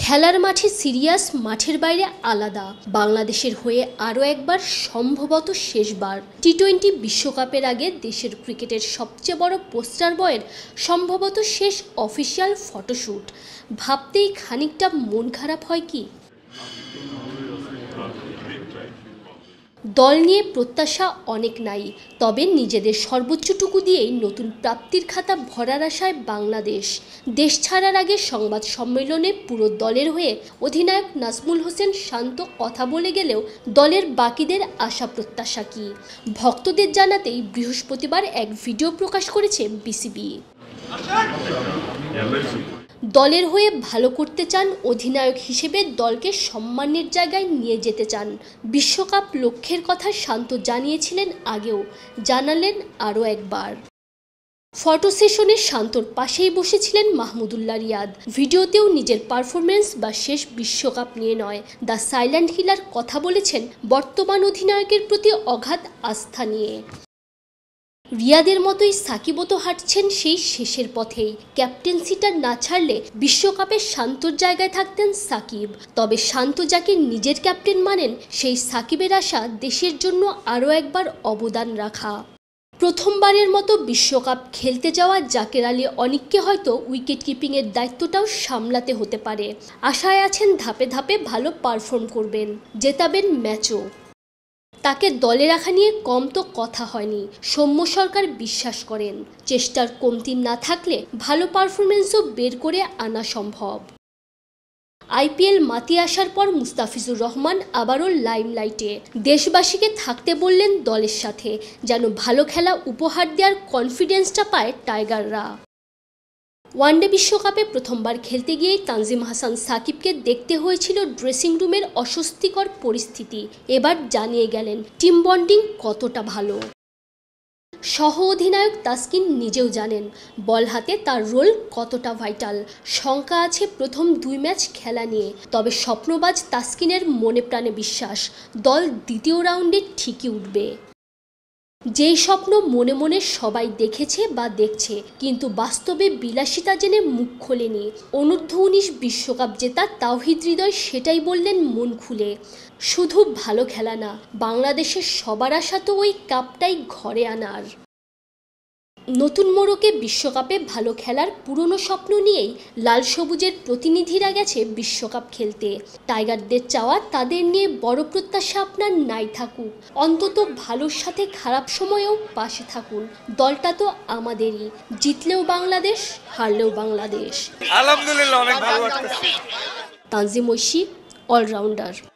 খেলার মাঠে সিরিয়াস মাঠের বাইরে আলাদা বাংলাদেশের হয়ে আরও একবার সম্ভবত শেষবার টি টোয়েন্টি বিশ্বকাপের আগে দেশের ক্রিকেটের সবচেয়ে বড় পোস্টার বয়ের সম্ভবত শেষ অফিসিয়াল ফটোশ্যুট ভাবতেই খানিকটা মন খারাপ হয় কি দল নিয়ে প্রত্যাশা অনেক নাই তবে নিজেদের সর্বোচ্চটুকু দিয়েই নতুন প্রাপ্তির খাতা ভরার আশায় বাংলাদেশ দেশ ছাড়ার আগে সংবাদ সম্মেলনে পুরো দলের হয়ে অধিনায়ক নাজমুল হোসেন শান্ত কথা বলে গেলেও দলের বাকিদের আশা প্রত্যাশা কি ভক্তদের জানাতেই বৃহস্পতিবার এক ভিডিও প্রকাশ করেছে বিসিবি দলের হয়ে ভালো করতে চান অধিনায়ক হিসেবে দলকে সম্মানের জায়গায় নিয়ে যেতে চান বিশ্বকাপ লক্ষ্যের কথা শান্ত জানিয়েছিলেন আগেও জানালেন আরও একবার ফটো সেশনে শান্তর পাশেই বসেছিলেন মাহমুদুল্লাহ রিয়াদ ভিডিওতেও নিজের পারফরমেন্স বা শেষ বিশ্বকাপ নিয়ে নয় দ্য সাইল্যান্ড হিলার কথা বলেছেন বর্তমান অধিনায়কের প্রতি অঘাত আস্থা নিয়ে রিয়াদের মতোই সাকিবতো হাঁটছেন সেই শেষের পথেই ক্যাপ্টেন্সিটা না ছাড়লে বিশ্বকাপের শান্তর জায়গায় থাকতেন সাকিব তবে শান্ত যাকে নিজের ক্যাপ্টেন মানেন সেই সাকিবের আশা দেশের জন্য আরও একবার অবদান রাখা প্রথমবারের মতো বিশ্বকাপ খেলতে যাওয়া জাকের আলী অনেককে হয়তো উইকেট কিপিংয়ের দায়িত্বটাও সামলাতে হতে পারে আশায় আছেন ধাপে ধাপে ভালো পারফর্ম করবেন জেতাবেন ম্যাচও তাকে দলে রাখা নিয়ে কম তো কথা হয়নি সৌম্য সরকার বিশ্বাস করেন চেষ্টার কমতি না থাকলে ভালো পারফরমেন্সও বের করে আনা সম্ভব আইপিএল মাতি আসার পর মুস্তাফিজুর রহমান আবারও লাইমলাইটে দেশবাসীকে থাকতে বললেন দলের সাথে যেন ভালো খেলা উপহার দেওয়ার কনফিডেন্সটা পায় টাইগাররা ওয়ানডে বিশ্বকাপে প্রথমবার খেলতে গিয়েই তানজিম হাসান সাকিবকে দেখতে হয়েছিল ড্রেসিং রুমের অস্বস্তিকর পরিস্থিতি এবার জানিয়ে গেলেন টিম বন্ডিং কতটা ভালো সহ অধিনায়ক তাসকিন নিজেও জানেন বল হাতে তার রোল কতটা ভাইটাল শঙ্কা আছে প্রথম দুই ম্যাচ খেলা নিয়ে তবে স্বপ্নবাজ তাসকিনের মনে প্রাণে বিশ্বাস দল দ্বিতীয় রাউন্ডে ঠিকই উঠবে যেই স্বপ্ন মনে মনে সবাই দেখেছে বা দেখছে কিন্তু বাস্তবে বিলাসিতা জেনে মুখ খোলেনি অনূর্ধ্ব উনিশ বিশ্বকাপ জেতা তাওহিদ হৃদয় সেটাই বললেন মন খুলে শুধু ভালো খেলা না বাংলাদেশের সবার আশা তো ওই কাপটাই ঘরে আনার নতুন মোড়কে বিশ্বকাপে ভালো খেলার পুরনো স্বপ্ন নিয়েই লাল সবুজের প্রতিনিধিরা গেছে বিশ্বকাপ খেলতে টাইগারদের চাওয়া তাদের নিয়ে বড় প্রত্যাশা আপনার নাই থাকুক অন্তত ভালোর সাথে খারাপ সময়েও পাশে থাকুন দলটা তো আমাদেরই জিতলেও বাংলাদেশ হারলেও বাংলাদেশ আলহামদুলিল্লাহ তানজিম ঐশী অলরাউন্ডার